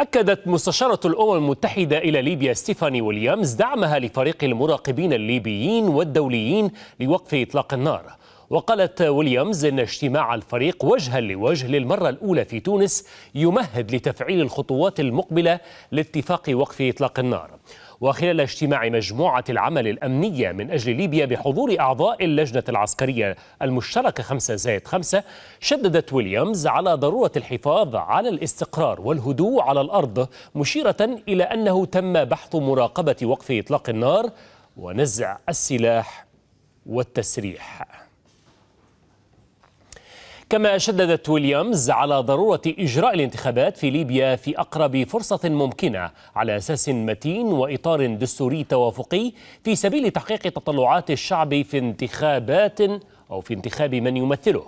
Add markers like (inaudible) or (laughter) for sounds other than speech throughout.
أكدت مستشارة الأمم المتحدة إلى ليبيا ستيفاني ويليامز دعمها لفريق المراقبين الليبيين والدوليين لوقف إطلاق النار وقالت ويليامز إن اجتماع الفريق وجها لوجه للمرة الأولى في تونس يمهد لتفعيل الخطوات المقبلة لاتفاق وقف إطلاق النار وخلال اجتماع مجموعة العمل الأمنية من أجل ليبيا بحضور أعضاء اللجنة العسكرية المشتركة 5 زائد 5 شددت ويليامز على ضرورة الحفاظ على الاستقرار والهدوء على الأرض مشيرة إلى أنه تم بحث مراقبة وقف إطلاق النار ونزع السلاح والتسريح كما شددت ويليامز على ضرورة إجراء الانتخابات في ليبيا في أقرب فرصة ممكنة على أساس متين وإطار دستوري توافقي في سبيل تحقيق تطلعات الشعب في انتخابات أو في انتخاب من يمثله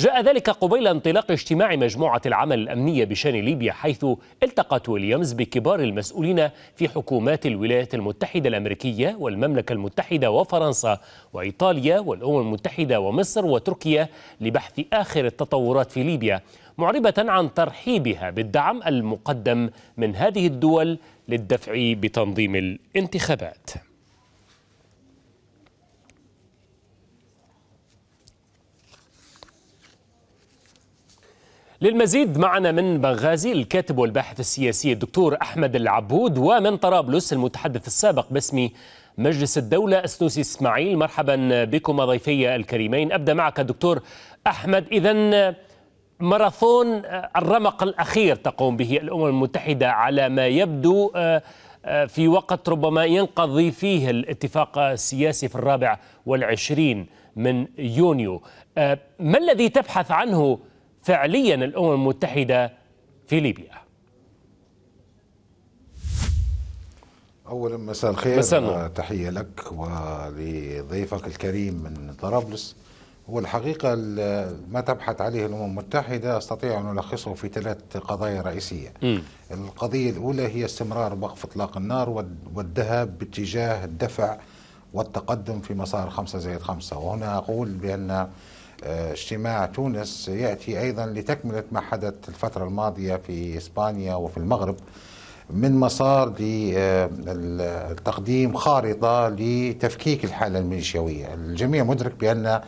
جاء ذلك قبيل انطلاق اجتماع مجموعة العمل الأمنية بشان ليبيا حيث التقت ويليامز بكبار المسؤولين في حكومات الولايات المتحدة الأمريكية والمملكة المتحدة وفرنسا وإيطاليا والأمم المتحدة ومصر وتركيا لبحث آخر التطورات في ليبيا معربة عن ترحيبها بالدعم المقدم من هذه الدول للدفع بتنظيم الانتخابات للمزيد معنا من بنغازي الكاتب والباحث السياسي الدكتور أحمد العبود ومن طرابلس المتحدث السابق باسم مجلس الدولة السنوسي إسماعيل مرحبا بكم ضيفي الكريمين أبدأ معك دكتور أحمد إذا ماراثون الرمق الأخير تقوم به الأمم المتحدة على ما يبدو آه، آه، في وقت ربما ينقضي فيه الاتفاق السياسي في الرابع والعشرين من يونيو آه، ما الذي تبحث عنه فعليا الأمم المتحدة في ليبيا أولا مساء الخير مساء تحية لك ولضيفك الكريم من طرابلس والحقيقة ما تبحث عليه الأمم المتحدة أستطيع أن ألخصه في ثلاث قضايا رئيسية م. القضية الأولى هي استمرار وقف إطلاق النار والذهاب باتجاه الدفع والتقدم في مسار خمسة زائد خمسة وهنا أقول بأن اجتماع تونس ياتي ايضا لتكمله ما حدث الفتره الماضيه في اسبانيا وفي المغرب من مسار لتقديم آه، خارطه لتفكيك الحاله الميليشياويه، الجميع مدرك بان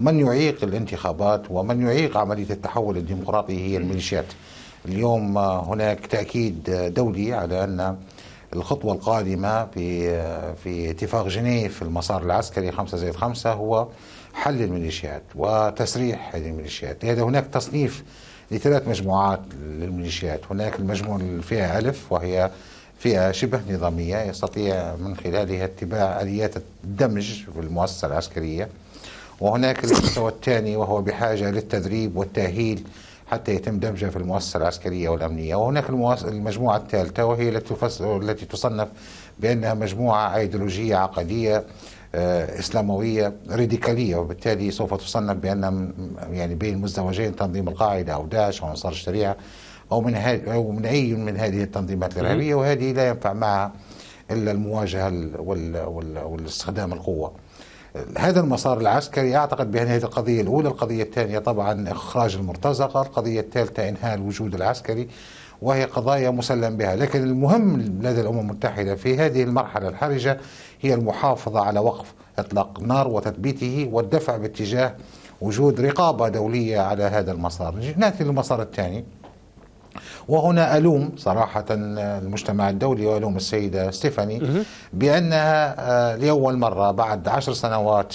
من يعيق الانتخابات ومن يعيق عمليه التحول الديمقراطي هي الميليشيات. اليوم هناك تاكيد دولي على ان الخطوه القادمه في آه، في اتفاق جنيف المسار العسكري 5 زائد 5 هو حل الميليشيات وتسريح هذه الميليشيات لهذا هناك تصنيف لثلاث مجموعات للميليشيات هناك المجموعة الفئة ألف وهي فئة شبه نظامية يستطيع من خلالها اتباع آليات الدمج في المؤسسة العسكرية وهناك (coughs) المستوى الثاني وهو بحاجة للتدريب والتأهيل حتى يتم دمجها في المؤسسة العسكرية والأمنية وهناك المجموعة الثالثة وهي التي تصنف بأنها مجموعة أيديولوجية عقدية آه، اسلامويه راديكاليه وبالتالي سوف تصنف بان يعني بين مزدوجين تنظيم القاعده او داعش او انصار الشريعه او من او من اي من هذه التنظيمات الارهابيه وهذه لا ينفع معها الا المواجهه والاستخدام القوه. هذا المسار العسكري اعتقد بان هذه القضيه الاولى، القضيه الثانيه طبعا اخراج المرتزقه، القضيه الثالثه انهاء الوجود العسكري، وهي قضايا مسلم بها لكن المهم لدى الأمم المتحدة في هذه المرحلة الحرجة هي المحافظة على وقف إطلاق النار وتثبيته والدفع باتجاه وجود رقابة دولية على هذا المسار نأتي للمسار الثاني وهنا ألوم صراحة المجتمع الدولي وألوم السيدة ستيفاني بأنها آه، لأول مرة بعد عشر سنوات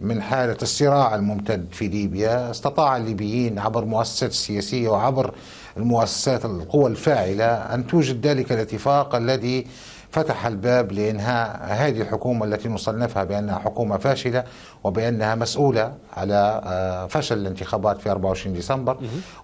من حالة الصراع الممتد في ليبيا استطاع الليبيين عبر مؤسسات السياسية وعبر المؤسسات القوى الفاعلة أن توجد ذلك الاتفاق الذي فتح الباب لإنهاء هذه الحكومة التي نصنفها بأنها حكومة فاشلة وبأنها مسؤولة على آه، فشل الانتخابات في 24 ديسمبر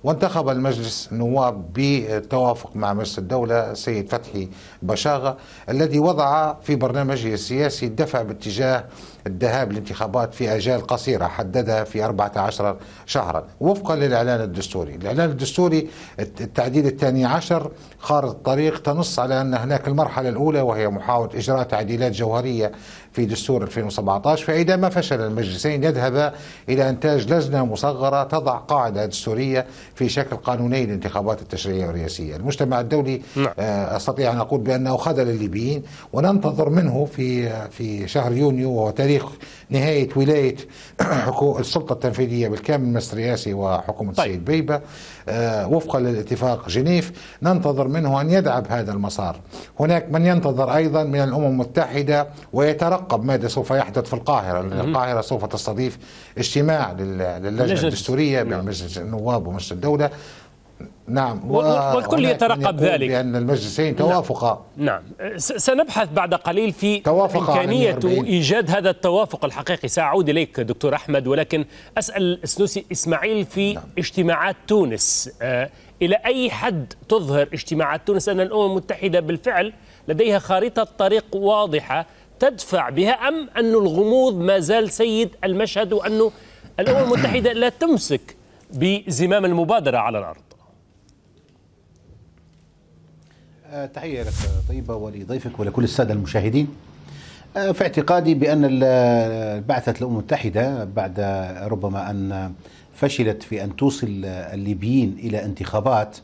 وانتخب المجلس النواب بالتوافق مع مجلس الدولة السيد فتحي بشاغة الذي وضع في برنامجه السياسي الدفع باتجاه الذهاب للانتخابات في أجال قصيرة حددها في 14 شهرا وفقا للإعلان الدستوري الإعلان الدستوري التعديل الثاني عشر خارج الطريق تنص على أن هناك المرحلة الأولى وهي محاولة إجراء تعديلات جوهرية في دستور 2017 فإذا ما فشل المجلسين يذهب إلى إنتاج لجنة مصغرة تضع قاعدة دستورية في شكل قانوني للانتخابات التشريعية الرئاسية المجتمع الدولي نعم. آه، أستطيع أن أقول بأنه خذل الليبيين وننتظر منه في في شهر يونيو وهو تاريخ نهاية ولاية (coughs) السلطة التنفيذية بالكامل مجلس رئاسي وحكومة طيب. السيد بيبة آه، وفقا للاتفاق جنيف ننتظر منه أن يدعم هذا المسار هناك من ينتظر أيضا من الأمم المتحدة ويترقب ماذا سوف يحدث في القاهرة لأن القاهرة سوف تستضيف اجتماع للجنة الدستورية بين نعم. مجلس النواب ومجلس الدولة نعم والكل يترقب ذلك بأن المجلسين نعم. توافقا نعم. نعم سنبحث بعد قليل في إمكانية إيجاد هذا التوافق الحقيقي سأعود إليك دكتور أحمد ولكن أسأل سنوسي إسماعيل في نعم. اجتماعات تونس آه إلى أي حد تظهر اجتماعات تونس أن الأمم المتحدة بالفعل لديها خريطة طريق واضحة تدفع بها أم أن الغموض ما زال سيد المشهد وأنه الأمم المتحدة لا تمسك بزمام المبادرة على الأرض آه، تحية لك طيبة ولضيفك ولكل السادة المشاهدين آه، في اعتقادي بأن بعثة الأمم المتحدة بعد ربما أن فشلت في أن توصل الليبيين إلى انتخابات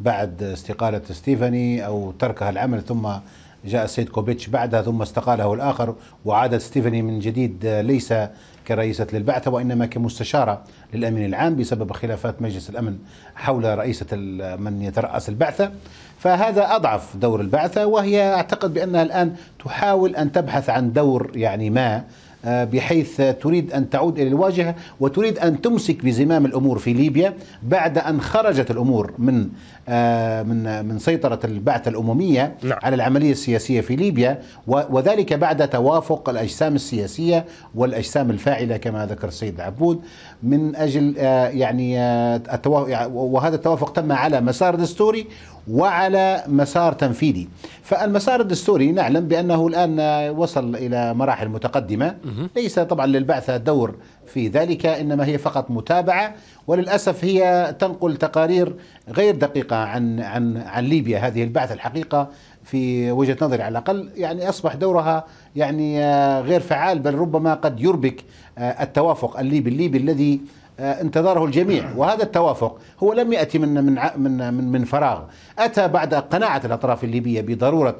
بعد استقالة ستيفاني أو تركها العمل ثم جاء السيد كوبيتش بعدها ثم استقاله الآخر وعاد ستيفاني من جديد آه، ليس كرئيسة للبعثة وإنما كمستشارة للأمين العام بسبب خلافات مجلس الأمن حول رئيسة من يترأس البعثة فهذا أضعف دور البعثة وهي أعتقد بأنها الآن تحاول أن تبحث عن دور يعني ما آه، بحيث تريد أن تعود إلى الواجهة وتريد أن تمسك بزمام الأمور في ليبيا بعد أن خرجت الأمور من آه، من من سيطرة البعثة الأممية نعم. على العملية السياسية في ليبيا وذلك بعد توافق الأجسام السياسية والأجسام الفاعلة كما ذكر السيد عبود من أجل آه، يعني, يعني، وهذا التوافق تم على مسار دستوري وعلى مسار تنفيذي فالمسار الدستوري نعلم بأنه الآن وصل إلى مراحل متقدمة ليس طبعا للبعثة دور في ذلك إنما هي فقط متابعة وللأسف هي تنقل تقارير غير دقيقة عن, عن, عن ليبيا هذه البعثة الحقيقة في وجهة نظري على الأقل يعني أصبح دورها يعني غير فعال بل ربما قد يربك التوافق الليبي الليبي الذي آه، انتظره الجميع نعم. وهذا التوافق هو لم يأتي من من من من فراغ أتى بعد قناعة الأطراف الليبية بضرورة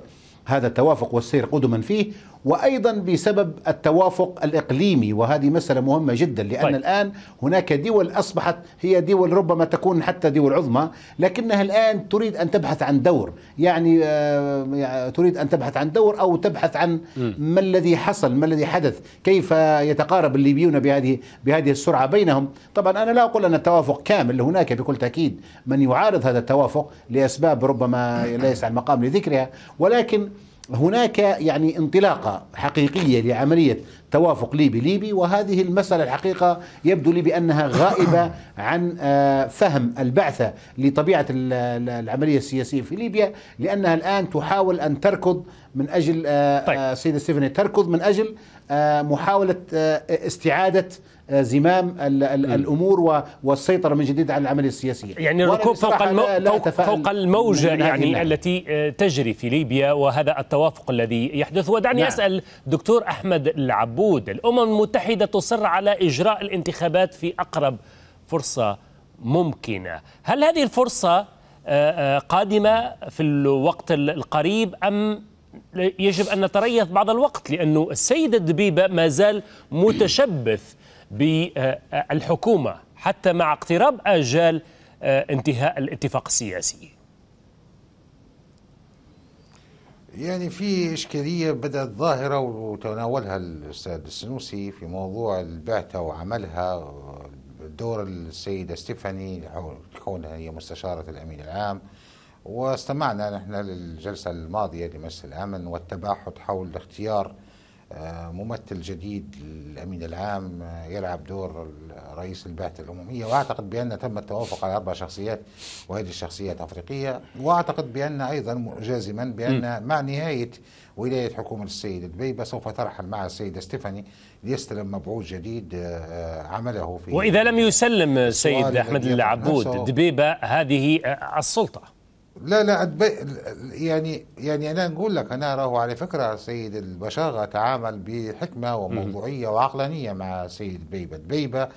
هذا التوافق والسير قدما فيه وايضا بسبب التوافق الاقليمي وهذه مساله مهمه جدا لان طيب. الان هناك دول اصبحت هي دول ربما تكون حتى دول عظمى لكنها الان تريد ان تبحث عن دور يعني, آه، يعني تريد ان تبحث عن دور او تبحث عن ما الذي حصل ما الذي حدث كيف يتقارب الليبيون بهذه بهذه السرعه بينهم طبعا انا لا اقول ان التوافق كامل هناك بكل تاكيد من يعارض هذا التوافق لاسباب ربما ليس عن مقام لذكرها ولكن هناك يعني انطلاقه حقيقيه لعمليه توافق ليبي ليبي وهذه المسألة الحقيقة يبدو لي بأنها غائبة (coughs) عن آه، فهم البعثة لطبيعة العملية السياسية في ليبيا لأنها الآن تحاول أن تركض من أجل آه، طيب. آه، سيدة ستيفاني تركض من أجل محاولة استعادة زمام الامور والسيطره من جديد على العمليه السياسيه يعني الركوب فوق المو... فوق, فوق الموجه يعني الله. التي تجري في ليبيا وهذا التوافق الذي يحدث ودعني نعم. اسال دكتور احمد العبو موجود الأمم المتحدة تصر على إجراء الانتخابات في أقرب فرصة ممكنة هل هذه الفرصة آه، آه، قادمة في الوقت القريب أم يجب أن نتريث بعض الوقت لأنه السيد الدبيبة ما زال متشبث بالحكومة حتى مع اقتراب آجال آه، انتهاء الاتفاق السياسي يعني في إشكالية بدأت ظاهرة وتناولها الأستاذ السنوسي في موضوع البعثة وعملها دور السيدة ستيفاني كونها هي مستشارة الأمين العام واستمعنا نحن للجلسة الماضية لمجلس الأمن والتباحث حول اختيار آه، ممثل جديد الامين العام آه، يلعب دور رئيس البعثه الامميه واعتقد بان تم التوافق على اربع شخصيات وهذه الشخصيات افريقيه واعتقد بان ايضا جازما بان مع نهايه ولايه حكومه السيد دبيبة سوف ترحل مع السيده ستيفاني ليستلم مبعوث جديد آه، عمله في واذا لم يسلم السيد احمد العبود دبيبه هذه السلطه لا لا يعني يعني انا نقول لك انا راهو على فكره السيد البشاغه تعامل بحكمه وموضوعيه وعقلانيه مع السيد بيبه، بيبه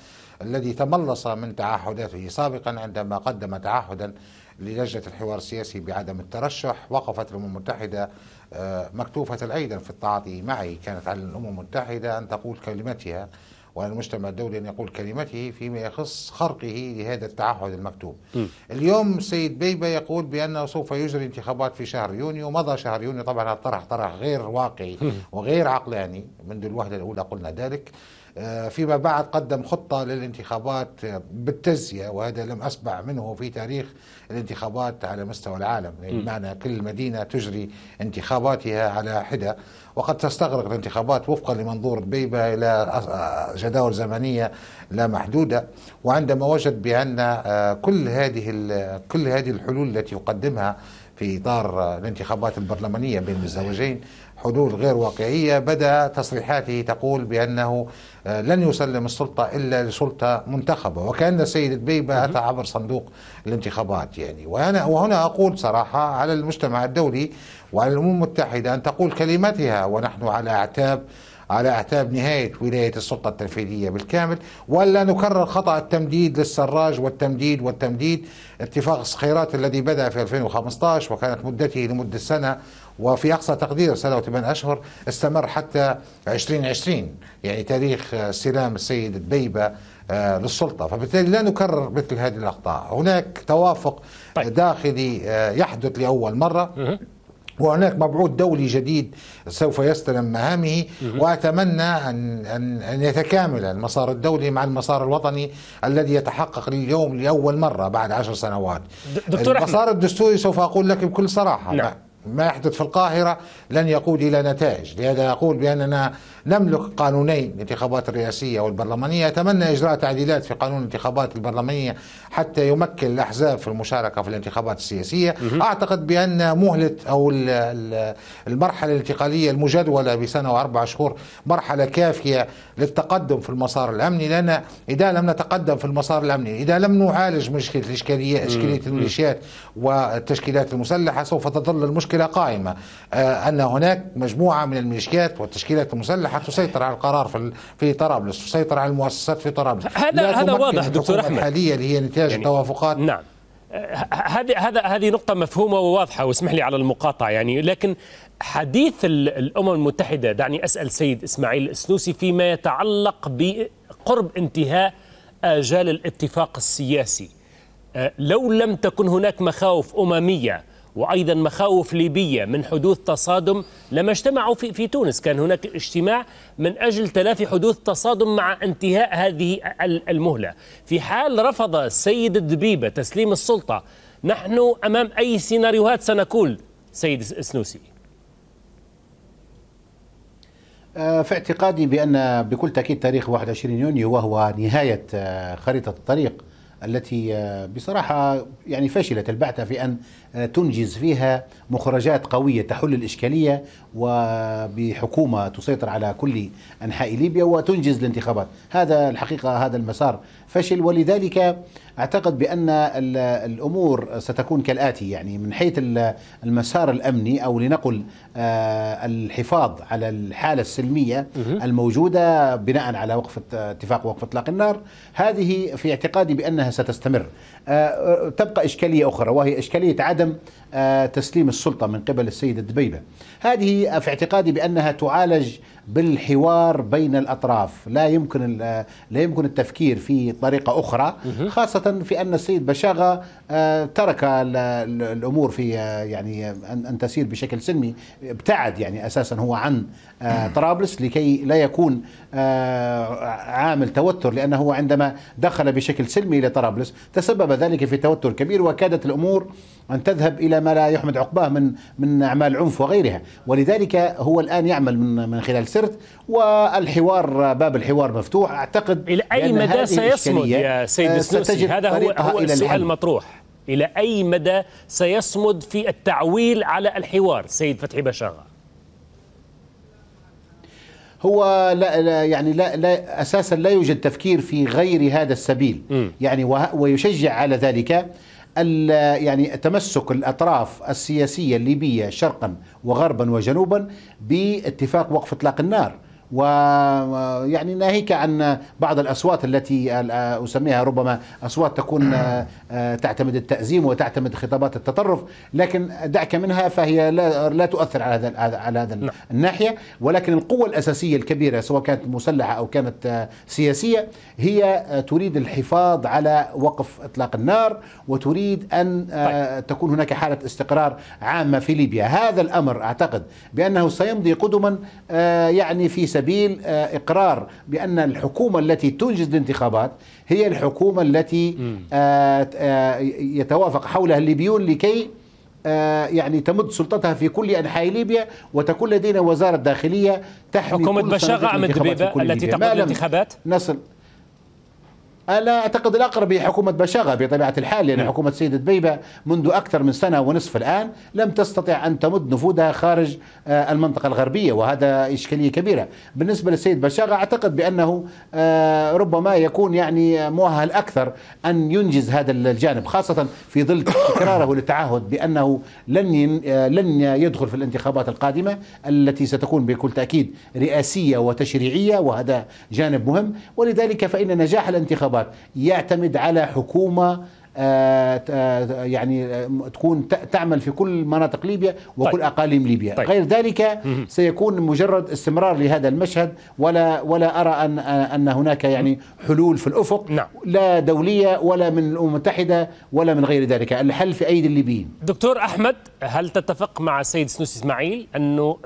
الذي تملص من تعهداته سابقا عندما قدم تعهدا للجنه الحوار السياسي بعدم الترشح، وقفت الامم المتحده آه، مكتوفه الايدي في التعاطي معي، كانت على الامم المتحده ان تقول كلمتها وعلى المجتمع الدولي أن يقول كلمته فيما يخص خرقه لهذا التعهد المكتوب م. اليوم السيد بيبة يقول بأنه سوف يجري انتخابات في شهر يونيو مضى شهر يونيو طبعا هذا الطرح طرح غير واقعي وغير عقلاني منذ الوهلة الأولى قلنا ذلك آه، فيما بعد قدم خطة للانتخابات آه، بالتزية وهذا لم أسمع منه في تاريخ الانتخابات على مستوى العالم بمعنى يعني كل مدينة تجري انتخاباتها على حدة وقد تستغرق الانتخابات وفقا لمنظور بيبة إلى آه، جداول زمنية لا محدودة وعندما وجد بأن كل هذه كل هذه الحلول التي يقدمها في إطار الانتخابات البرلمانية بين الزوجين حلول غير واقعية بدأ تصريحاته تقول بأنه آه، لن يسلم السلطة إلا لسلطة منتخبة وكأن السيد البيبة أتى عبر صندوق الانتخابات يعني وأنا وهنا أقول صراحة على المجتمع الدولي وعلى الأمم المتحدة أن تقول كلمتها ونحن على أعتاب على أعتاب نهاية ولاية السلطة التنفيذية بالكامل ولا نكرر خطأ التمديد للسراج والتمديد والتمديد اتفاق الصخيرات الذي بدأ في 2015 وكانت مدته لمدة سنة وفي أقصى تقدير سنة وثمان أشهر استمر حتى 2020 يعني تاريخ استلام السيد الدبيبة آه، للسلطه، فبالتالي لا نكرر مثل هذه الاخطاء، هناك توافق طيب. داخلي آه، يحدث لاول مره وهناك مبعوث دولي جديد سوف يستلم مهامه واتمنى ان ان ان يتكامل المسار الدولي مع المسار الوطني الذي يتحقق اليوم لاول مره بعد عشر سنوات دكتور المسار الدستوري سوف اقول لك بكل صراحه نعم. ما يحدث في القاهرة لن يقود إلى نتائج لهذا أقول بأننا نملك قانونين الانتخابات الرئاسية والبرلمانية أتمنى إجراء تعديلات في قانون الانتخابات البرلمانية حتى يمكن الأحزاب في المشاركة في الانتخابات السياسية أعتقد بأن مهلة أو المرحلة الانتقالية المجدولة بسنة وأربع شهور مرحلة كافية للتقدم في المسار الأمني لأن إذا لم نتقدم في المسار الأمني إذا لم نعالج مشكلة الإشكالية إشكالية الميليشيات والتشكيلات المسلحة سوف تظل المشكلة المشكلة قائمة آه، أن هناك مجموعة من الميليشيات والتشكيلات المسلحة تسيطر على القرار في في طرابلس تسيطر على المؤسسات في طرابلس هذا هذا واضح دكتور أحمد الحالية اللي هي نتاج يعني التوافقات نعم هذه هذا هذه نقطة مفهومة وواضحة واسمح لي على المقاطعة يعني لكن حديث الأمم المتحدة دعني أسأل سيد إسماعيل السنوسي فيما يتعلق بقرب انتهاء آجال الاتفاق السياسي آه، لو لم تكن هناك مخاوف أممية وايضا مخاوف ليبيه من حدوث تصادم لما اجتمعوا في, في تونس كان هناك اجتماع من اجل تلافي حدوث تصادم مع انتهاء هذه المهله في حال رفض السيد الدبيبه تسليم السلطه نحن امام اي سيناريوهات سنقول سيد السنوسي آه، في اعتقادي بان بكل تاكيد تاريخ 21 يونيو وهو نهايه آه، خريطه الطريق التي آه، بصراحة يعني فشلت البعثة في أن آه، تنجز فيها مخرجات قوية تحل الإشكالية وبحكومة تسيطر على كل أنحاء ليبيا وتنجز الانتخابات هذا الحقيقة هذا المسار فشل ولذلك أعتقد بأن الأمور ستكون كالآتي يعني من حيث المسار الأمني أو لنقل آه، الحفاظ على الحالة السلمية الموجودة بناء على وقفة اتفاق وقف اطلاق النار هذه في اعتقادي بأنها ستستمر آه، آه، تبقى إشكالية أخرى وهي إشكالية عدم آه، تسليم السلطة من قبل السيدة دبيبة هذه في اعتقادي بأنها تعالج بالحوار بين الأطراف لا يمكن لا يمكن التفكير في طريقة أخرى خاصة في أن السيد بشاغة آه، ترك الأمور في آه، يعني أن تسير بشكل سلمي ابتعد يعني أساسا هو عن (clears throat) طرابلس لكي لا يكون عامل توتر لأنه عندما دخل بشكل سلمي إلى طرابلس تسبب ذلك في توتر كبير وكادت الأمور أن تذهب إلى ما لا يحمد عقباه من من أعمال عنف وغيرها ولذلك هو الآن يعمل من من خلال سرت والحوار باب الحوار مفتوح أعتقد إلى أي مدى سيصمد يا سيد السنوسي هذا هو, هو السؤال المطروح إلى أي مدى سيصمد في التعويل على الحوار سيد فتحي بشاغة هو لا, لا يعني لا, لا اساسا لا يوجد تفكير في غير هذا السبيل م. يعني ويشجع على ذلك يعني تمسك الاطراف السياسيه الليبيه شرقا وغربا وجنوبا باتفاق وقف اطلاق النار ويعني ناهيك عن بعض الاصوات التي آه، اسميها ربما اصوات تكون آه، آه، تعتمد التازيم وتعتمد خطابات التطرف لكن دعك منها فهي لا لا تؤثر على هذا على هذا لا. نعم. الناحيه ولكن القوه الاساسيه الكبيره سواء كانت مسلحه او كانت سياسيه هي تريد الحفاظ على وقف اطلاق النار وتريد ان طيب. تكون هناك حاله استقرار عامه في ليبيا هذا الامر اعتقد بانه سيمضي قدما يعني في سبيل آه، إقرار بأن الحكومة التي تنجز الانتخابات هي الحكومة التي آه، آه، يتوافق حولها الليبيون لكي يعني تمد سلطتها في كل انحاء ليبيا وتكون لدينا وزاره داخليه تحمي حكومه بشاغه عمد دبيبه التي تقود الانتخابات نصل ألا أعتقد الأقرب هي حكومة بشاغة بطبيعة الحال لأن نعم. حكومة سيد دبيبة منذ أكثر من سنة ونصف الآن لم تستطع أن تمد نفوذها خارج آه، المنطقة الغربية وهذا إشكالية كبيرة بالنسبة للسيد بشاغة أعتقد بأنه آه، ربما يكون يعني مؤهل أكثر أن ينجز هذا الجانب خاصة في ظل (coughs) تكراره للتعهد بأنه لن آه، لن يدخل في الانتخابات القادمة التي ستكون بكل تأكيد رئاسية وتشريعية وهذا جانب مهم ولذلك فإن نجاح الانتخابات الانتخابات يعتمد على حكومه آه، آه، يعني آه، تكون تعمل في كل مناطق ليبيا وكل طيب. اقاليم ليبيا طيب. غير ذلك سيكون مجرد استمرار لهذا المشهد ولا ولا ارى ان ان هناك يعني حلول في الافق نعم. لا دوليه ولا من الامم المتحده ولا من غير ذلك الحل في ايدي الليبيين دكتور احمد هل تتفق مع السيد سنوسي اسماعيل انه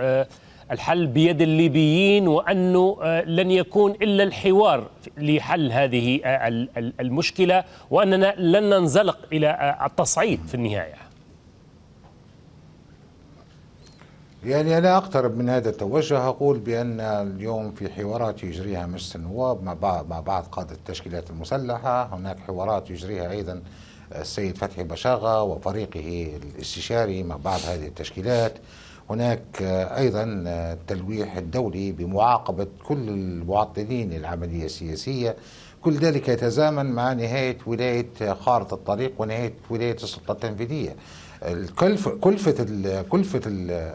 الحل بيد الليبيين وانه آه، لن يكون الا الحوار لحل هذه آه، المشكله واننا لن ننزلق الى آه، التصعيد في النهايه. يعني انا اقترب من هذا التوجه اقول بان اليوم في حوارات يجريها مجلس النواب مع بعض مع بعض قاده التشكيلات المسلحه، هناك حوارات يجريها ايضا السيد فتحي بشاغه وفريقه الاستشاري مع بعض هذه التشكيلات. هناك أيضا التلويح الدولي بمعاقبة كل المعطلين العملية السياسية كل ذلك يتزامن مع نهاية ولاية خارطة الطريق ونهاية ولاية السلطة التنفيذية كلفة كلفة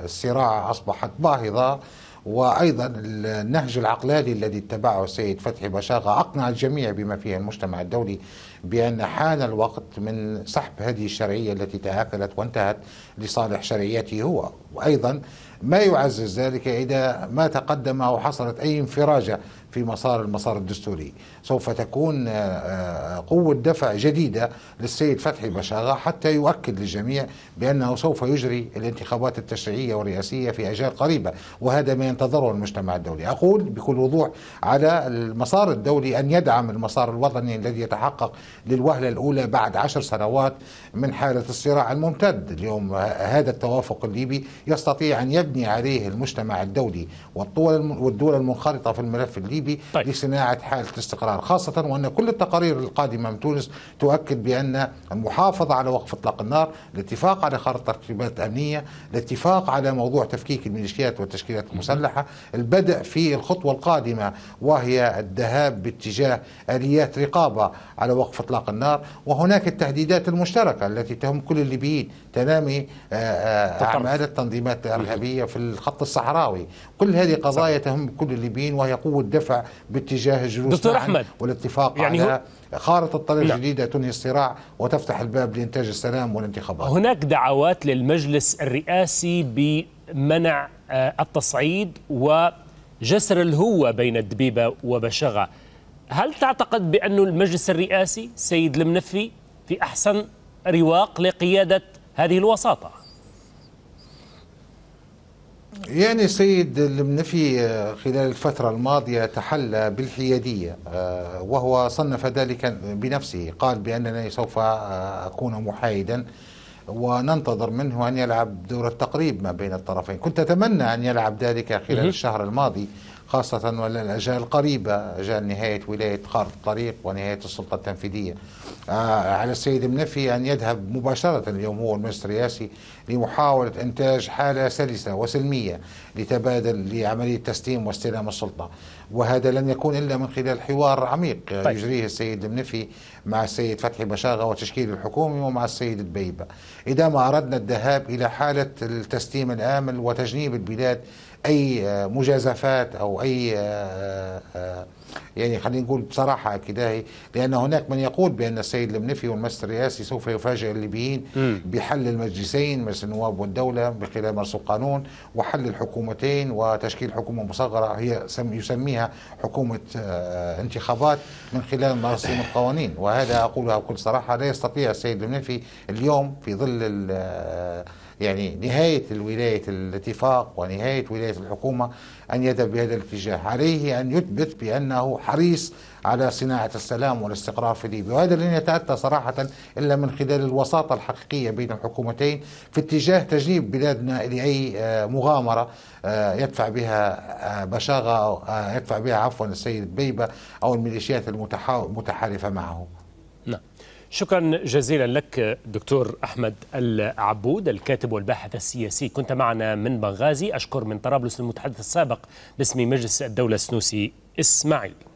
الصراع أصبحت باهظة وايضا النهج العقلاني الذي اتبعه السيد فتحي بشاغه اقنع الجميع بما فيه المجتمع الدولي بان حان الوقت من سحب هذه الشرعيه التي تاكلت وانتهت لصالح شرعيته هو وايضا ما يعزز ذلك اذا ما تقدم او حصلت اي انفراجه في مسار المسار الدستوري سوف تكون آه، آه، قوة دفع جديدة للسيد فتحي بشاغة حتى يؤكد للجميع بأنه سوف يجري الانتخابات التشريعية والرئاسية في أجيال قريبة وهذا ما ينتظره المجتمع الدولي أقول بكل وضوح على المسار الدولي أن يدعم المسار الوطني الذي يتحقق للوهلة الأولى بعد عشر سنوات من حالة الصراع الممتد اليوم هذا التوافق الليبي يستطيع أن يبني عليه المجتمع الدولي والدول المنخرطة في الملف الليبي الليبي طيب. لصناعة حالة الاستقرار خاصة وأن كل التقارير القادمة من تونس تؤكد بأن المحافظة على وقف إطلاق النار الاتفاق على خارطة ترتيبات أمنية الاتفاق على موضوع تفكيك الميليشيات والتشكيلات المسلحة البدء في الخطوة القادمة وهي الذهاب باتجاه آليات رقابة على وقف إطلاق النار وهناك التهديدات المشتركة التي تهم كل الليبيين تنامي آه، آه، أعمال التنظيمات الإرهابية في الخط الصحراوي كل هذه قضايا تهم كل الليبيين وهي قوة دفع باتجاه جلوس دكتور احمد والاتفاق يعني على خارطه طريق نعم. جديده تنهي الصراع وتفتح الباب لانتاج السلام والانتخابات هناك دعوات للمجلس الرئاسي بمنع آه، التصعيد وجسر الهوة بين الدبيبة وبشغة هل تعتقد بأن المجلس الرئاسي سيد المنفي في أحسن رواق لقيادة هذه الوساطة؟ يعني سيد المنفي آه، خلال الفترة الماضية تحلى بالحيادية آه، وهو صنف ذلك بنفسه قال بأنني سوف آه، أكون محايدا وننتظر منه أن يلعب دور التقريب ما بين الطرفين كنت أتمنى أن يلعب ذلك خلال الشهر الماضي خاصة والأجال القريبة أجال نهاية ولاية خارطة الطريق ونهاية السلطة التنفيذية آه، على السيد منفي أن يذهب مباشرة اليوم هو المجلس الرئاسي لمحاولة إنتاج حالة سلسة وسلمية لتبادل لعملية تسليم واستلام السلطة وهذا لن يكون إلا من خلال حوار عميق طيب. يجريه السيد المنفي مع السيد فتحي بشاغة وتشكيل الحكومة ومع السيد البيبة إذا ما أردنا الذهاب إلى حالة التسليم الآمن وتجنيب البلاد اي آه، مجازفات او اي آه، آه، يعني خلينا نقول بصراحه كده لان هناك من يقول بان السيد المنفي والمجلس الرئاسي سوف يفاجئ الليبيين بحل المجلسين مجلس النواب والدوله بخلال مجلس القانون وحل الحكومتين وتشكيل حكومه مصغره هي يسميها حكومه انتخابات من خلال مرسوم القوانين وهذا اقولها بكل صراحه لا يستطيع السيد المنفي اليوم في ظل يعني نهاية الولاية الاتفاق ونهاية ولاية الحكومة أن يذهب بهذا الاتجاه عليه أن يثبت بأنه حريص على صناعة السلام والاستقرار في ليبيا وهذا لن يتأتى صراحة إلا من خلال الوساطة الحقيقية بين الحكومتين في اتجاه تجنيب بلادنا لأي آه، مغامرة آه، يدفع بها آه، بشاغة يدفع بها عفوا السيد بيبة أو الميليشيات المتحالفة معه شكرا جزيلا لك دكتور أحمد العبود الكاتب والباحث السياسي كنت معنا من بنغازي أشكر من طرابلس المتحدث السابق باسم مجلس الدولة السنوسي إسماعيل